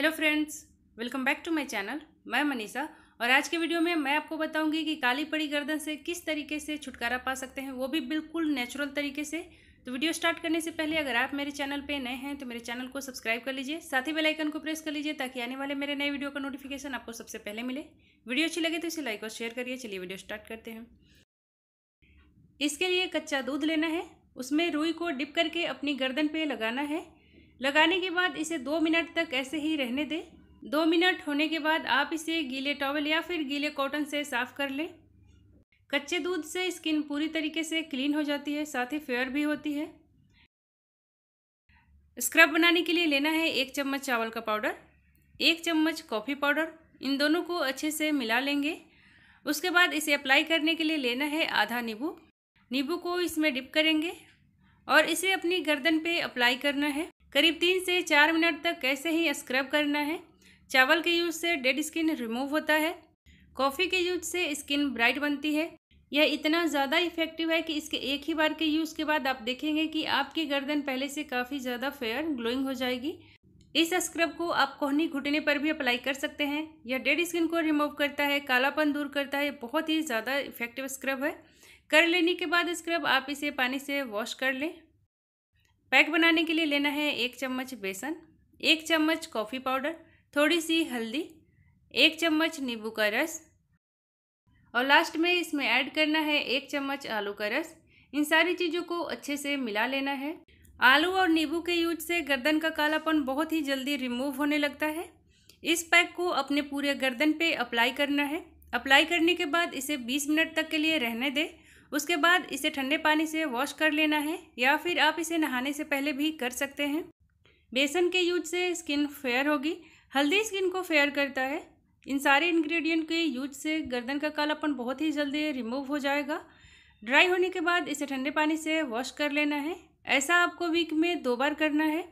hello friends welcome back to my channel मैं मनीषा और आज के वीडियो में मैं आपको बताऊंगी कि काली पड़ी गर्दन से किस तरीके से छुटकारा पा सकते हैं वो भी बिल्कुल नेचुरल तरीके से तो वीडियो स्टार्ट करने से पहले अगर आप मेरे चैनल पे नए हैं तो मेरे चैनल को सब्सक्राइब कर लीजिए साथ ही बेलाइकन को प्रेस कर लीजिए ताकि आने वाले मेरे नए वीडियो का नोटिफिकेशन आपको सबसे पहले मिले वीडियो अच्छी लगे तो इसे लाइक और शेयर करिए चलिए वीडियो स्टार्ट करते हैं इसके लिए कच्चा दूध लेना है उसमें रुई को डिप करके अपनी गर्दन पर लगाना है लगाने के बाद इसे दो मिनट तक ऐसे ही रहने दें दो मिनट होने के बाद आप इसे गीले टॉवल या फिर गीले कॉटन से साफ़ कर लें कच्चे दूध से स्किन पूरी तरीके से क्लीन हो जाती है साथ ही फेयर भी होती है स्क्रब बनाने के लिए लेना है एक चम्मच चावल का पाउडर एक चम्मच कॉफ़ी पाउडर इन दोनों को अच्छे से मिला लेंगे उसके बाद इसे अप्लाई करने के लिए लेना है आधा नींबू नींबू को इसमें डिप करेंगे और इसे अपनी गर्दन पे अप्लाई करना है करीब तीन से चार मिनट तक कैसे ही स्क्रब करना है चावल के यूज से डेड स्किन रिमूव होता है कॉफ़ी के यूज से स्किन ब्राइट बनती है यह इतना ज़्यादा इफेक्टिव है कि इसके एक ही बार के यूज़ के बाद आप देखेंगे कि आपकी गर्दन पहले से काफ़ी ज़्यादा फेयर ग्लोइंग हो जाएगी इस स्क्रब को आप कोहनी घुटने पर भी अप्लाई कर सकते हैं यह डेड स्किन को रिमूव करता है कालापन दूर करता है बहुत ही ज़्यादा इफेक्टिव स्क्रब है कर लेने के बाद स्क्रब आप इसे पानी से वॉश कर लें पैक बनाने के लिए लेना है एक चम्मच बेसन एक चम्मच कॉफ़ी पाउडर थोड़ी सी हल्दी एक चम्मच नींबू का रस और लास्ट में इसमें ऐड करना है एक चम्मच आलू का रस इन सारी चीज़ों को अच्छे से मिला लेना है आलू और नींबू के यूज से गर्दन का कालापन बहुत ही जल्दी रिमूव होने लगता है इस पैक को अपने पूरे गर्दन पे अप्लाई करना है अप्लाई करने के बाद इसे 20 मिनट तक के लिए रहने दें उसके बाद इसे ठंडे पानी से वॉश कर लेना है या फिर आप इसे नहाने से पहले भी कर सकते हैं बेसन के यूज से स्किन फेयर होगी हल्दी स्किन को फेयर करता है इन सारे इंग्रेडिएंट के यूज से गर्दन का कालापन बहुत ही जल्दी रिमूव हो जाएगा ड्राई होने के बाद इसे ठंडे पानी से वॉश कर लेना है ऐसा आपको वीक में दो बार करना है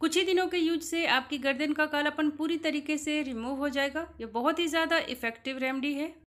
कुछ ही दिनों के यूज से आपकी गर्दन का कालापन पूरी तरीके से रिमूव हो जाएगा ये बहुत ही ज़्यादा इफ़ेक्टिव रेमडी है